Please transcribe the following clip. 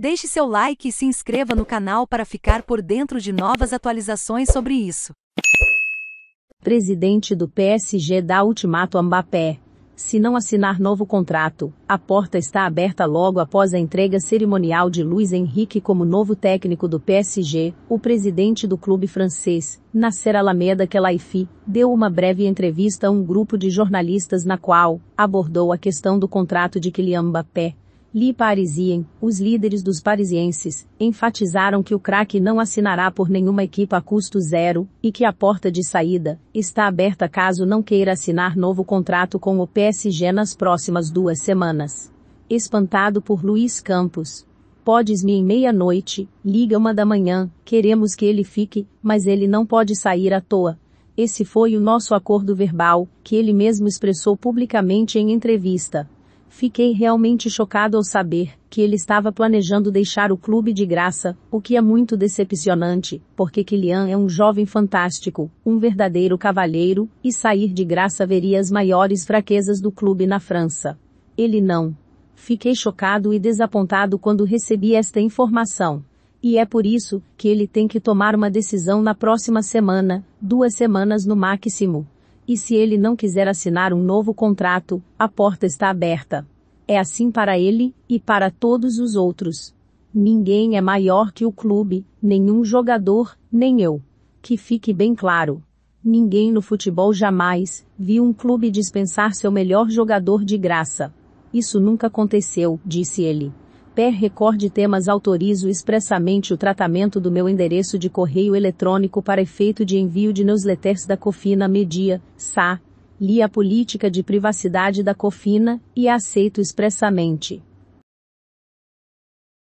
Deixe seu like e se inscreva no canal para ficar por dentro de novas atualizações sobre isso. Presidente do PSG dá ultimato a Mbappé. Se não assinar novo contrato, a porta está aberta logo após a entrega cerimonial de Luiz Henrique como novo técnico do PSG. O presidente do clube francês, Nasser Alameda Kelaifi, deu uma breve entrevista a um grupo de jornalistas na qual abordou a questão do contrato de Kylian Mbappé. Li Parisien, os líderes dos parisienses, enfatizaram que o craque não assinará por nenhuma equipe a custo zero, e que a porta de saída está aberta caso não queira assinar novo contrato com o PSG nas próximas duas semanas. Espantado por Luiz Campos. Podes me em meia-noite, liga uma da manhã, queremos que ele fique, mas ele não pode sair à toa. Esse foi o nosso acordo verbal, que ele mesmo expressou publicamente em entrevista. Fiquei realmente chocado ao saber que ele estava planejando deixar o clube de graça, o que é muito decepcionante, porque Kylian é um jovem fantástico, um verdadeiro cavalheiro, e sair de graça veria as maiores fraquezas do clube na França. Ele não. Fiquei chocado e desapontado quando recebi esta informação. E é por isso que ele tem que tomar uma decisão na próxima semana, duas semanas no máximo. E se ele não quiser assinar um novo contrato, a porta está aberta. É assim para ele e para todos os outros. Ninguém é maior que o clube, nenhum jogador, nem eu. Que fique bem claro. Ninguém no futebol jamais viu um clube dispensar seu melhor jogador de graça. Isso nunca aconteceu, disse ele. Per Record Temas autorizo expressamente o tratamento do meu endereço de correio eletrônico para efeito de envio de newsletters da Cofina Media, SA, li a política de privacidade da Cofina, e aceito expressamente.